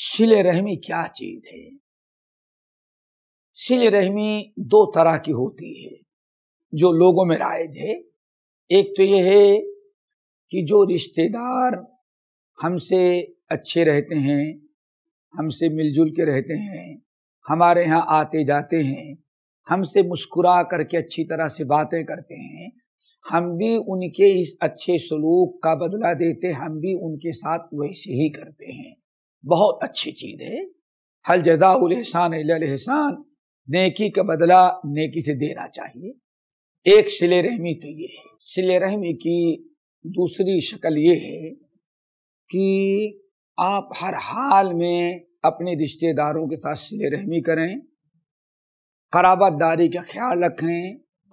शिल रहमी क्या चीज है शिल रहमी दो तरह की होती है जो लोगों में राइज है एक तो यह है कि जो रिश्तेदार हमसे अच्छे रहते हैं हमसे मिलजुल के रहते हैं हमारे यहाँ आते जाते हैं हमसे मुस्कुरा करके अच्छी तरह से बातें करते हैं हम भी उनके इस अच्छे सलूक का बदला देते हम भी उनके साथ वैसे ही करते हैं बहुत अच्छी चीज़ है हल जदासान एहसान नेकी का बदला नेकी से देना चाहिए एक सिले रहमी तो ये है सिले रहमी की दूसरी शक्ल ये है कि आप हर हाल में अपने रिश्तेदारों के साथ सिले रहमी करें खराबतदारी का ख्याल रखें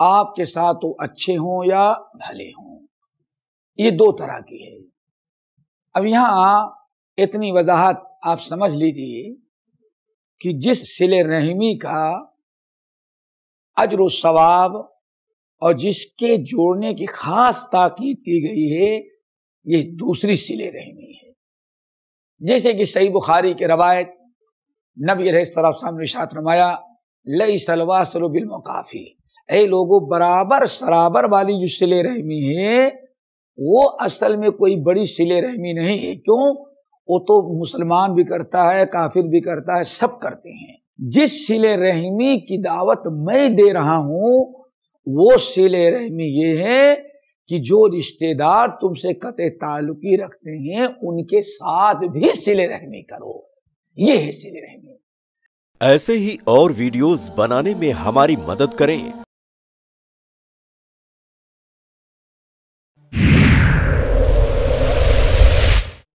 आपके साथ वो अच्छे हों या भले हों ये दो तरह की है अब यहाँ इतनी वजाहत आप समझ लीजिए कि जिस सिले रहमी का अजर सवाब और जिसके जोड़ने की खास ताकीद की गई है ये दूसरी सिले रहमी है जैसे कि सही बुखारी के रवायत नबी रसम निशात रमाया लई सलवा सलो बिलमकाफ़ी ए लोगों बराबर सराबर वाली जो सिले रहमी है वो असल में कोई बड़ी सिले रहमी नहीं है क्यों वो तो मुसलमान भी करता है काफिर भी करता है सब करते हैं जिस सिले रहमी की दावत मैं दे रहा हूं वो सिले रहमी ये है कि जो रिश्तेदार तुमसे कते ताल्लुकी रखते हैं उनके साथ भी सिले रहमी करो ये है सिले रहमी ऐसे ही और वीडियोस बनाने में हमारी मदद करें